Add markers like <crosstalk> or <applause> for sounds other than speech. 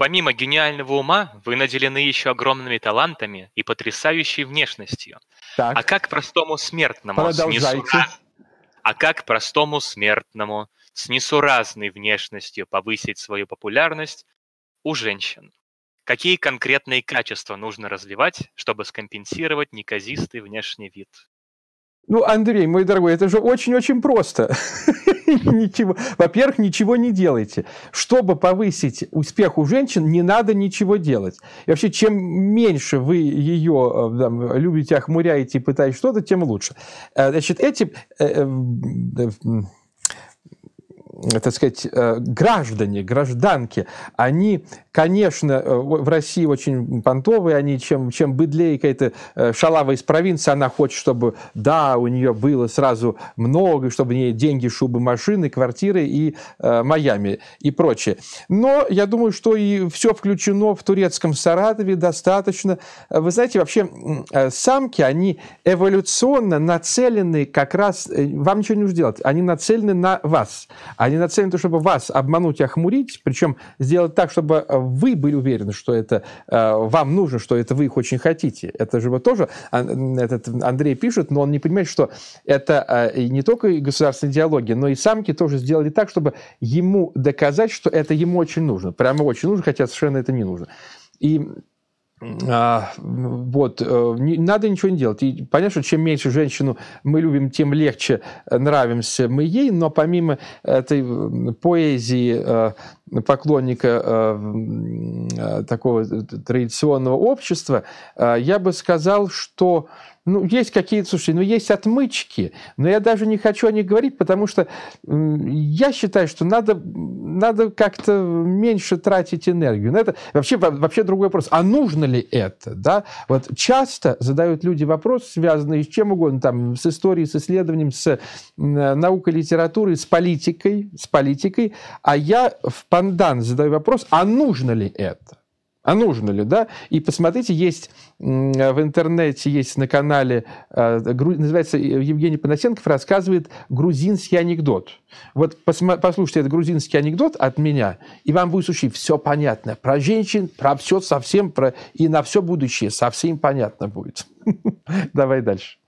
Помимо гениального ума, вы наделены еще огромными талантами и потрясающей внешностью. Так. А как простому смертному снесу... А как простому смертному с несуразной внешностью повысить свою популярность у женщин? Какие конкретные качества нужно развивать, чтобы скомпенсировать неказистый внешний вид? Ну, Андрей, мой дорогой, это же очень-очень просто. <laughs> ничего. Во-первых, ничего не делайте. Чтобы повысить успех у женщин, не надо ничего делать. И вообще, чем меньше вы ее э, там, любите, охмуряете и пытаетесь что-то, тем лучше. Э, значит, эти э, Э, так сказать, э, граждане, гражданки, они, конечно, э, в России очень понтовые, они чем, чем быдлее какая-то шалава из провинции, она хочет, чтобы, да, у нее было сразу много, чтобы у нее деньги, шубы, машины, квартиры и э, Майами и прочее. Но я думаю, что и все включено в турецком Саратове достаточно. Вы знаете, вообще самки, они эволюционно нацелены как раз, вам ничего не нужно делать, они нацелены на вас. Они они нацелены то, чтобы вас обмануть и охмурить, причем сделать так, чтобы э, вы были уверены, что это э, вам нужно, что это вы их очень хотите. Это же вот тоже этот Андрей пишет, но он не понимает, что это э, не только государственные идеология, но и самки тоже сделали так, чтобы ему доказать, что это ему очень нужно. Прямо очень нужно, хотя совершенно это не нужно. И а, вот, э, не, надо ничего не делать. И понятно, что чем меньше женщину мы любим, тем легче нравимся мы ей, но помимо этой поэзии э, поклонника э, такого традиционного общества, я бы сказал, что ну, есть какие-то, слушайте, ну, есть отмычки, но я даже не хочу о них говорить, потому что я считаю, что надо надо как-то меньше тратить энергию. Это вообще, вообще другой вопрос. А нужно ли это? Да? Вот часто задают люди вопрос, связанный с чем угодно, там, с историей, с исследованием, с э, наукой, литературой, с политикой, с политикой. А я в пандан задаю вопрос, а нужно ли это? А нужно ли, да? И посмотрите, есть в интернете, есть на канале, э, называется э, Евгений Панасенков рассказывает грузинский анекдот. Вот послушайте этот грузинский анекдот от меня, и вам будет случай все понятно. Про женщин, про все совсем, про... и на все будущее совсем понятно будет. <laughs> Давай дальше.